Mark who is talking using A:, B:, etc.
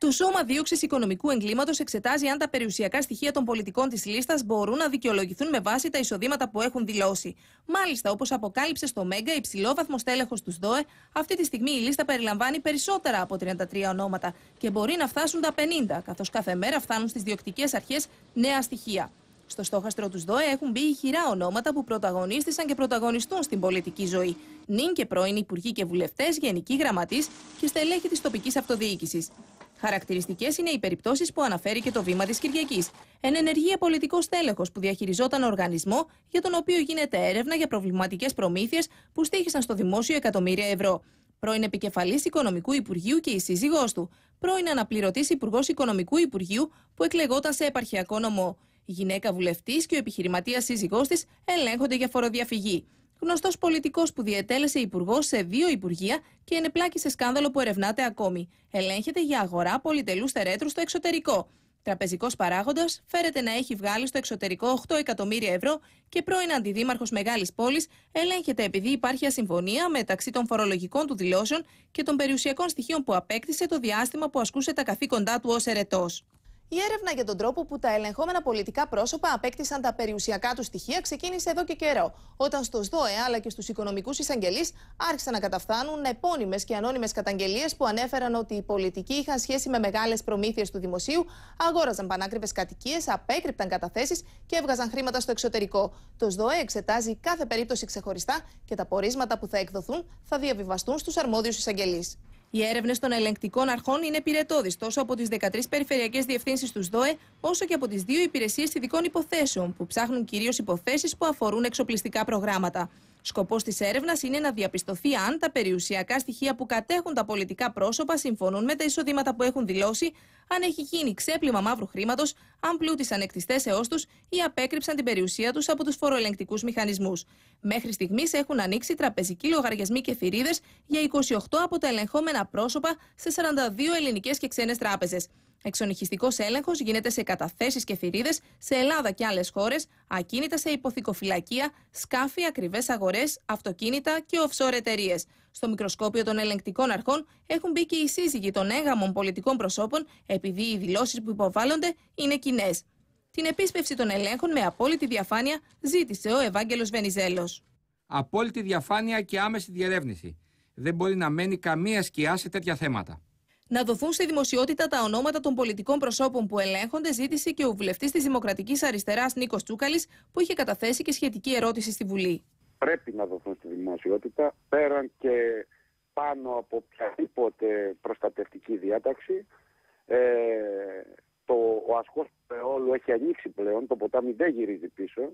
A: Το Σώμα Δίωξης Οικονομικού Εγκλήματος εξετάζει αν τα περιουσιακά στοιχεία των πολιτικών της λίστας μπορούν να δικαιολογηθούν με βάση τα εισοδήματα που έχουν δηλώσει. Μάλιστα, όπως αποκάλυψε στο Μέγκα, υψηλόβαθμο τέλεχο του ΔΟΕ, αυτή τη στιγμή η λίστα περιλαμβάνει περισσότερα από 33 ονόματα και μπορεί να φτάσουν τα 50, καθώς κάθε μέρα φτάνουν στις διοκτικές αρχές νέα στοιχεία. Στο στόχαστρο του ΔΟΕ έχουν μπει ηχηρά ονόματα που πρωταγωνίστησαν και πρωταγωνιστούν στην πολιτική ζωή. Νυν και πρώην υπουργοί και βουλευτές, γενικοί γραμματείς και στελέχη της τοπικής αυτοδιοίκησης. Χαρακτηριστικές είναι οι περιπτώσεις που αναφέρει και το βήμα της Κυριακής. Εν ενεργεία πολιτικός τέλεχο που διαχειριζόταν οργανισμό για τον οποίο γίνεται έρευνα για προβληματικές προμήθειες που στήχησαν στο δημόσιο εκατομμύρια ευρώ. Πρώην επικεφαλής Οικονομικού Υπουργείου και η σύζυγός του. Πρώην αναπληρωτής Υπουργός Οικονομικού Υπουργείου που εκλεγόταν σε επαρχιακό νομό. Η γυναίκα βουλευτής και ο επιχειρηματίας σύζυγός της ελέγχονται για φοροδιαφυγή γνωστός πολιτικός που διετέλεσε υπουργός σε δύο υπουργεία και ενεπλάκησε σε σκάνδαλο που ερευνάται ακόμη. Ελέγχεται για αγορά πολυτελούς θερέτρους στο εξωτερικό. Τραπεζικός παράγοντας φέρεται να έχει βγάλει στο εξωτερικό 8 εκατομμύρια ευρώ και πρώην αντιδήμαρχος μεγάλης πόλης ελέγχεται επειδή υπάρχει ασυμφωνία μεταξύ των φορολογικών του δηλώσεων και των περιουσιακών στοιχείων που απέκτησε το διάστημα που ασκούσε τα καθήκοντά του ως ερετός. Η έρευνα για τον τρόπο που τα ελεγχόμενα πολιτικά πρόσωπα απέκτησαν τα περιουσιακά τους στοιχεία ξεκίνησε εδώ και καιρό, όταν στο ΣΔΟΕ αλλά και στους οικονομικούς εισαγγελείς άρχισαν να καταφθάνουν επώνυμες και ανώνυμες καταγγελίες που ανέφεραν ότι οι πολιτικοί είχαν σχέση με μεγάλες προμήθειες του δημοσίου, αγόραζαν πανάκριβες κατοικίες, απέκρυπταν καταθέσεις και έβγαζαν χρήματα στο εξωτερικό. Το ΣΔΟΕ εξετάζει κάθε περίπτωση ξεχωριστά και τα πορίσματα που θα εκδοθούν θα διαβιβαστούν στους αρμόδιους εισαγγελείς. Οι έρευνες των ελεγκτικών αρχών είναι πυρετόδει τόσο από τις 13 περιφερειακές διευθύνσεις τους ΔΟΕ, όσο και από τις δύο υπηρεσίες ειδικών υποθέσεων, που ψάχνουν κυρίως υποθέσεις που αφορούν εξοπλιστικά προγράμματα. Σκοπός της έρευνας είναι να διαπιστωθεί αν τα περιουσιακά στοιχεία που κατέχουν τα πολιτικά πρόσωπα συμφωνούν με τα εισοδήματα που έχουν δηλώσει, αν έχει γίνει ξέπλυμα μαύρου χρήματος, αν πλούτησαν εκτιστές έως τους ή απέκρυψαν την περιουσία τους από τους φοροελεγκτικούς μηχανισμούς. Μέχρι στιγμής έχουν ανοίξει τραπεζικοί λογαριασμοί και θηρίδες για 28 από τα ελεγχόμενα πρόσωπα σε 42 ελληνικές και ξένες τράπεζες. Εξονυχιστικός έλεγχος γίνεται σε καταθέσεις και θηρίδε σε Ελλάδα και άλλες χώρες, ακίνητα σε υποθηκοφυλακία, σκάφη, ακριβές αγορές, αυτοκίνητα και offshore εταιρείες. Στο μικροσκόπιο των ελεγκτικών αρχών έχουν μπει και οι σύζυγοι των έγαμων πολιτικών προσώπων, επειδή οι δηλώσεις που υποβάλλονται είναι κοινές. Την επίσπευση των ελέγχων με απόλυτη διαφάνεια ζήτησε ο Ευάγγελος Βενιζέλος. Απόλυτη διαφάνεια και άμεση διερεύνηση. Δεν μπορεί να μένει καμία σκιά σε τέτοια θέματα. Να δοθούν στη δημοσιότητα τα ονόματα των πολιτικών προσώπων που ελέγχονται, ζήτησε και ο βουλευτής της Δημοκρατικής Αριστεράς Νίκος Τσούκαλης, που είχε καταθέσει και σχετική ερώτηση στη Βουλή. Πρέπει να δοθούν στη δημοσιότητα πέραν και πάνω από οποιαδήποτε προστατευτική διάταξη. Ε, το, ο ασκός όλου έχει ανοίξει πλέον, το ποτάμι δεν γυρίζει πίσω.